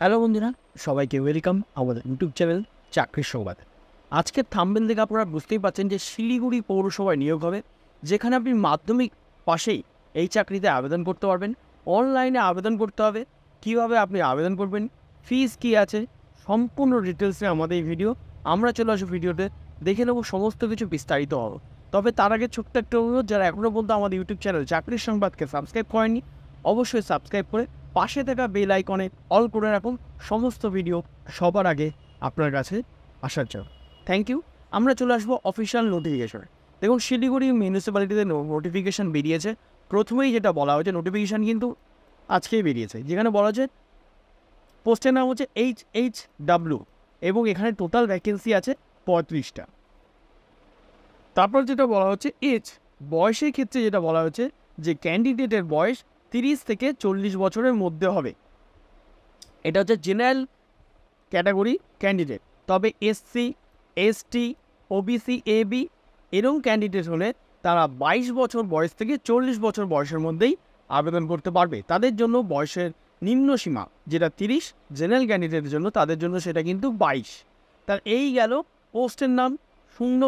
hello বন্ধুরা সবাইকে welcome আমাদের ইউটিউব চ্যানেল চাকরির সংবাদ আজকের থাম্বেল দেখে আপনারা বুঝতেই পারছেন যে শিলিগুড়ি পৌরসভায় নিয়োগ হবে যেখানে আপনি মাধ্যমিক পাশেই এই চাকরিতে আবেদন করতে পারবেন অনলাইনে আবেদন করতে হবে কীভাবে আপনি আবেদন করবেন ফিজ কী আছে সম্পূর্ণ ডিটেলসে আমাদের এই ভিডিও আমরা চলে আসবো ভিডিওতে দেখে নেবো সমস্ত কিছু বিস্তারিত হবে তবে তার আগে ছোট্ট একটা অনুরোধ যারা এখনও বলতো আমাদের ইউটিউব চ্যানেল চাকরির সংবাদকে সাবস্ক্রাইব করেনি অবশ্যই সাবস্ক্রাইব করে পাশে থাকা বেল আইকনে অল করে রাখুন সমস্ত ভিডিও সবার আগে আপনার কাছে আসার জন্য থ্যাংক ইউ আমরা চলে আসবো অফিসিয়াল নোটিফিকেশন দেখুন শিলিগুড়ি মিউনিসিপ্যালিটিতে নোটিফিকেশান বেরিয়েছে প্রথমেই যেটা বলা হয়েছে নোটিফিকেশান কিন্তু আজকেই বেরিয়েছে যেখানে বলা হচ্ছে পোস্টের নাম হচ্ছে এইচ এইচ ডাব্লু এবং এখানে টোটাল ভ্যাকেন্সি আছে পঁয়ত্রিশটা তারপর যেটা বলা হচ্ছে এজ বয়সের ক্ষেত্রে যেটা বলা হচ্ছে যে ক্যান্ডিডেটের বয়স তিরিশ থেকে চল্লিশ বছরের মধ্যে হবে এটা হচ্ছে জেনারেল ক্যাটাগরি ক্যান্ডিডেট তবে এসসি এসটি ওবিসি এবি এরম এরকম ক্যান্ডিডেট হলে তারা ২২ বছর বয়স থেকে চল্লিশ বছর বয়সের মধ্যেই আবেদন করতে পারবে তাদের জন্য বয়সের নিম্ন সীমা যেটা তিরিশ জেনারেল ক্যান্ডিডেটের জন্য তাদের জন্য সেটা কিন্তু বাইশ তার এই গেল পোস্টের নাম শূন্য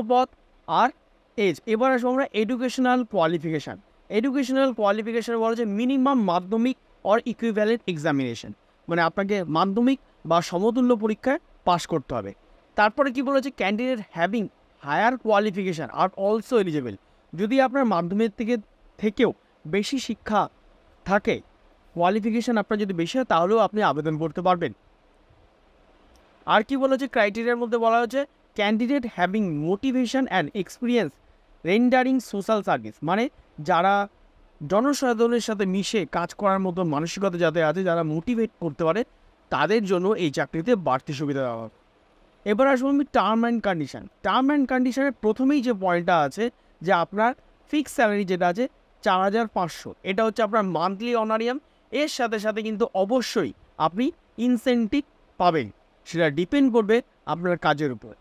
আর এজ এবার আসবো আমরা এডুকেশনাল কোয়ালিফিকেশান এডুকেশনাল কোয়ালিফিকেশন বলা যে মিনিমাম মাধ্যমিক অর ইকুইভ্যালেন্ট এক্সামিনেশন মানে আপনাকে মাধ্যমিক বা সমতুল্য পরীক্ষায় পাশ করতে হবে তারপরে কি বলেছে ক্যান্ডিডেট হ্যাভিং হায়ার কোয়ালিফিকেশান আর অলসো এলিজেবল যদি আপনার মাধ্যমিক থেকে থেকেও বেশি শিক্ষা থাকে কোয়ালিফিকেশান আপনার যদি বেশি হয় তাহলেও আপনি আবেদন করতে পারবেন আর কি বলা হচ্ছে ক্রাইটেরিয়ার মধ্যে বলা হচ্ছে candidate having motivation and experience rendering social service মানে যারা জনসাধারণের সাথে মিশে কাজ করার মতো মানসিকতা যাতে আছে যারা মোটিভেট করতে পারে তাদের জন্য এই চাকরিতে বাড়তি সুবিধা দেওয়া হবে এবার আসবো আমি term and condition term and কন্ডিশানের প্রথমেই যে পয়েন্টটা আছে যে আপনার ফিক্স স্যালারি যেটা আছে চার হাজার পাঁচশো এটা হচ্ছে আপনার মান্থলি অনারিয়াম এর সাথে সাথে কিন্তু অবশ্যই আপনি ইনসেন্টিভ পাবেন সেটা ডিপেন্ড করবে আপনার কাজের উপর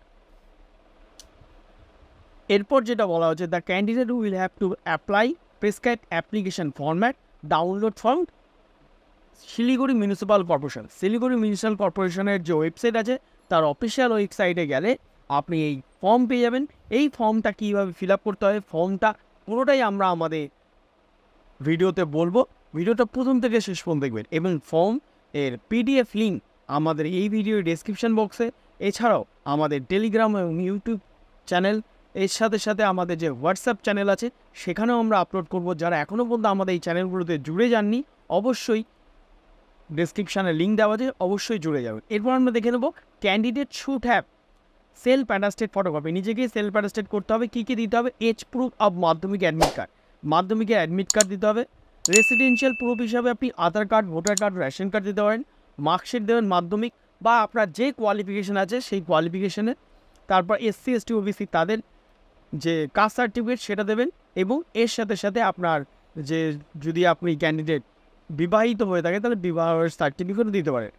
এরপর যেটা বলা হচ্ছে the candidate will have to apply prescribe application format download form Siliguri municipal corporation Siliguri municipal কর্পোরেশনের যে ওয়েবসাইট আছে তার অফিসিয়াল ওয়েবসাইটে গেলে আপনি এই ফর্ম পেয়ে যাবেন এই ফর্মটা কীভাবে ফিল আপ করতে হবে ফর্মটা পুরোটাই আমরা আমাদের ভিডিওতে বলবো ভিডিওটা প্রথম থেকে শেষ পর্যন্ত দেখবেন এবং ফর্ম এর পিডিএফ লিঙ্ক আমাদের এই ভিডিওর ডেসক্রিপশন বক্সে এছাড়াও আমাদের টেলিগ্রাম এবং ইউটিউব চ্যানেল এর সাথে সাথে আমাদের যে হোয়াটসঅ্যাপ চ্যানেল আছে সেখানেও আমরা আপলোড করব যারা এখনও পর্যন্ত আমাদের এই চ্যানেলগুলোতে জুড়ে যাননি অবশ্যই ডিসক্রিপশানে লিঙ্ক দেওয়া আছে অবশ্যই জুড়ে যাবে এরপর আমরা দেখে নেব candidate should have self attested photography নিজেকে সেল প্যাডাস্টেড করতে হবে কী কী দিতে হবে এজ প্রুফ অব মাধ্যমিক অ্যাডমিট কার্ড মাধ্যমিকে অ্যাডমিট কার্ড দিতে হবে রেসিডেন্সিয়াল প্রুফ হিসাবে আপনি Aadhaar card voter card ration card দিতে পারেন মার্কশিট দেবেন মাধ্যমিক বা আপনার যে কোয়ালিফিকেশান আছে সেই কোয়ালিফিকেশানে তারপর এসসি এসটি ওবিসি তাদের যে কাস্ট সার্টিফিকেট সেটা দেবেন এবং এর সাথে সাথে আপনার যে যদি আপনি ক্যান্ডিডেট বিবাহিত হয়ে থাকে তাহলে বিবাহের সার্টিফিকেটও দিতে পারেন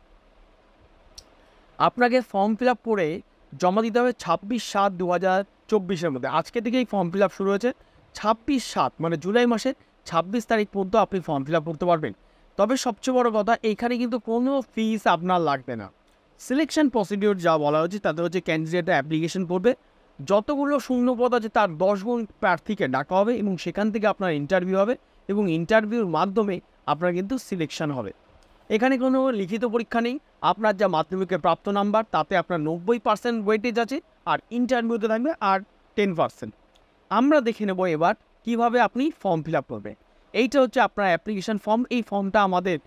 আপনাকে ফর্ম ফিল আপ করে জমা দিতে হবে ছাব্বিশ সাত দু হাজার চব্বিশের মধ্যে আজকে থেকেই ফর্ম ফিল আপ শুরু হয়েছে ছাব্বিশ সাত মানে জুলাই মাসের ছাব্বিশ তারিখ পর্যন্ত আপনি ফর্ম ফিল আপ করতে পারবেন তবে সবচেয়ে বড় কথা এখানে কিন্তু কোনো ফিস আপনার লাগবে না সিলেকশন প্রসিডিওর যা বলা হয়েছে তাতে হচ্ছে ক্যান্ডিডেটরা অ্যাপ্লিকেশন করবে যতগুলো শূন্য পদ আছে তার দশগুণ প্রার্থীকে ডাকা হবে এবং সেখান থেকে আপনার ইন্টারভিউ হবে এবং ইন্টারভিউর মাধ্যমে আপনার কিন্তু সিলেকশন হবে এখানে কোনো লিখিত পরীক্ষা নেই আপনার যা মাধ্যমিকের প্রাপ্ত নাম্বার তাতে আপনার নব্বই পার্সেন্ট ওয়েটেজ আছে আর ইন্টারভিউতে থাকবে আর টেন পার্সেন্ট আমরা দেখে নেব এবার কিভাবে আপনি ফর্ম ফিল আপ করবেন এইটা হচ্ছে আপনার অ্যাপ্লিকেশান ফর্ম এই ফর্মটা আমাদের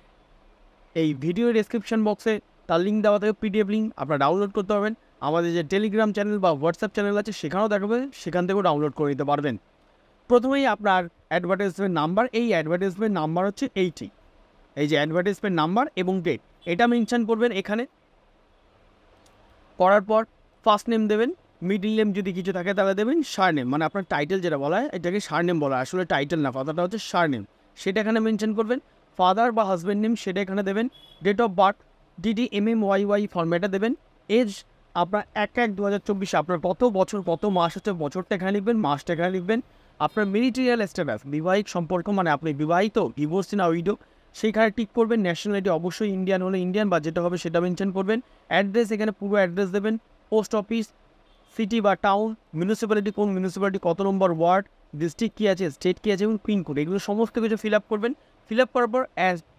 এই ভিডিও ডিসক্রিপশন বক্সে তার লিঙ্ক দেওয়া থাকে পিডিএফ লিঙ্ক আপনারা ডাউনলোড করতে পারবেন আমাদের যে টেলিগ্রাম চ্যানেল বা হোয়াটসঅ্যাপ চ্যানেল আছে সেখানেও দেখাবে সেখান থেকেও ডাউনলোড করে নিতে পারবেন প্রথমেই আপনার অ্যাডভার্টাইজমেন্ট নাম্বার এই অ্যাডভার্টাইজমেন্ট নাম্বার হচ্ছে এইটি এই যে অ্যাডভার্টাইজমেন্ট নাম্বার এবং ডেট এটা মেনশান করবেন এখানে করার পর ফার্স্ট নেম দেবেন মিডিল নেম যদি কিছু থাকে তাহলে দেবেন সার নেম মানে আপনার টাইটেল যেটা বলা হয় এটাকে সার নেম বলা হয় আসলে টাইটেল না ফাদারটা হচ্ছে সার নেম সেটা এখানে মেনশন করবেন ফাদার বা হাজব্যান্ড নেম সেটা এখানে দেবেন date of birth DD MM YY ওয়াই ওয়াই ফর্মেটা দেবেন এজ আপনার এক এক দু হাজার চব্বিশে আপনার কত বছর কত মাস হচ্ছে বছরটা এখানে লিখবেন মাসটা এখানে লিখবেন আপনার মিলিটারিয়াল স্ট্যাটাস বিবাহিক সম্পর্ক মানে আপনি বিবাহিত ডিভোর্স না উইডো সেখানে টিক করবেন ন্যাশনালিটি অবশ্যই ইন্ডিয়ান হলে ইন্ডিয়ান বা যেটা হবে সেটা মেনশন করবেন অ্যাড্রেস এখানে পুরো অ্যাড্রেস দেবেন পোস্ট অফিস সিটি বা টাউন মিউনিসিপ্যালিটি কোন মিউনিসিপ্যালিটি কত নম্বর ওয়ার্ড ডিস্ট্রিক্ট কী আছে স্টেট কী আছে এবং পিনকোড এগুলো সমস্ত কিছু ফিল আপ করবেন ফিল আপ করার পর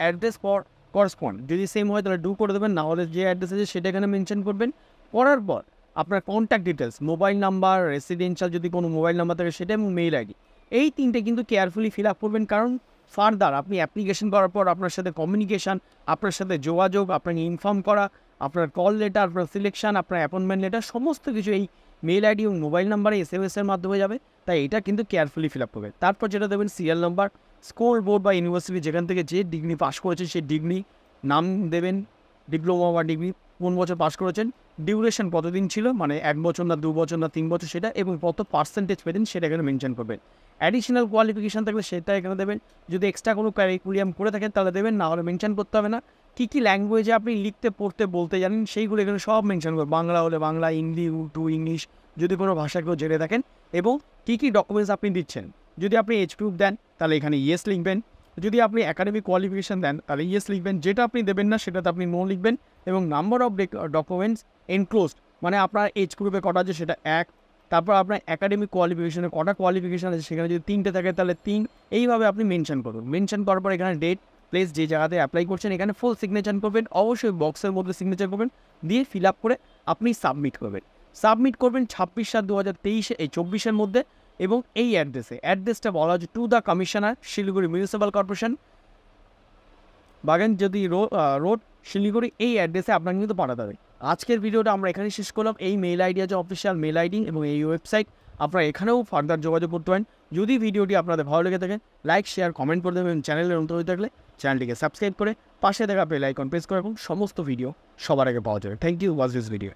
অ্যাড্রেস ফর করসপন্ড যদি সেম হয় তাহলে ডু করে দেবেন না হলে যে অ্যাড্রেস আছে সেটা এখানে মেনশন করবেন করার পর আপনার contact details mobile number residential যদি কোনো মোবাইল নাম্বার থাকে সেটা এবং মেইল আইডি এই তিনটে কিন্তু কেয়ারফুলি ফিল আপ করবেন কারণ ফার্দার আপনি অ্যাপ্লিকেশন করার পর আপনার সাথে কমিউনিকেশান আপনার সাথে যোগাযোগ আপনাকে ইনফর্ম করা আপনার কল লেটার আপনার সিলেকশান আপনার অ্যাপয়েন্টমেন্ট লেটার সমস্ত কিছু এই মেল আইডি এবং মোবাইল নাম্বারে এস এম এস এর মাধ্যমে যাবে তাই এটা কিন্তু কেয়ারফুলি ফিল আপ করবে তারপর যেটা দেবেন সিরিয়াল নাম্বার স্কুল বোর্ড বা ইউনিভার্সিটি যেখান থেকে যে ডিগ্রি পাস করেছে সেই ডিগ্রি নাম দেবেন ডিপ্লোমা বা ডিগ্রি কোন বছর পাস করেছেন ডিউরেশন কতদিন ছিল মানে এক বছর না দু বছর না তিন বছর সেটা এবং কত পার্সেন্টেজ পেতেন সেটা এখানে মেনশন করবেন অ্যাডিশনাল কোয়ালিফিকেশান থাকলে সেটা এখানে দেবেন যদি এক্সট্রা কোনো ক্যারিকুলিয়াম করে থাকেন তাহলে দেবেন না হলে মেনশন করতে হবে না কী কী ল্যাঙ্গুয়েজে আপনি লিখতে পড়তে বলতে জানেন সেইগুলো এখানে সব মেনশন করবেন বাংলা হলে বাংলা হিন্দি উর্দু ইংলিশ যদি কোনো ভাষা কেউ জেনে থাকেন এবং কী কী ডকুমেন্টস আপনি দিচ্ছেন যদি আপনি এইচ প্রুফ দেন তাহলে এখানে ইয়েস লিখবেন যদি আপনি একাডেমিক কোয়ালিফিকেশান দেন তাহলে ইয়েস লিখবেন যেটা আপনি দেবেন না সেটাতে আপনি নো লিখবেন এবং নাম্বার অফ ডকুমেন্টস এনক্লোজড মানে আপনার এজ গ্রুপে কটা আছে সেটা এক তারপর আপনার একাডেমিক কোয়ালিফিকেশানে কটা কোয়ালিফিকেশান আছে সেখানে যদি তিনটে থাকে তাহলে তিন এইভাবে আপনি মেনশন করবেন মেনশন করার পর এখানে ডেট প্লেস যে জায়গাতে অ্যাপ্লাই করছেন এখানে ফুল সিগনেচার করবেন অবশ্যই বক্সের মধ্যে সিগনেচার করবেন দিয়ে ফিল আপ করে আপনি সাবমিট করবেন সাবমিট করবেন ছাব্বিশ সাত দু হাজার তেইশে এই চব্বিশের মধ্যে এবং এই অ্যাড্রেসে অ্যাড্রেসটা বলা হচ্ছে to the commissioner Siliguri municipal corporation বাগান যদি রোড শিলিগুড়ি এই অ্যাড্রেসে আপনাকে কিন্তু পাঠাতে হবে আজকের ভিডিওটা আমরা এখানে শেষ করলাম এই মেল আইডি আছে অফিসিয়াল মেল আইডি এবং এই ওয়েবসাইট আপনারা এখানেও ফার্দার যোগাযোগ করতে পারেন যদি ভিডিওটি আপনাদের ভালো লেগে থাকে লাইক শেয়ার কমেন্ট করে দেবেন চ্যানেলের অন্তর হয়ে থাকলে চ্যানেলটিকে সাবস্ক্রাইব করে পাশে দেখা বেল আইকন প্রেস করে এবং সমস্ত ভিডিও সবার আগে পাওয়া যাবে thank you watch this video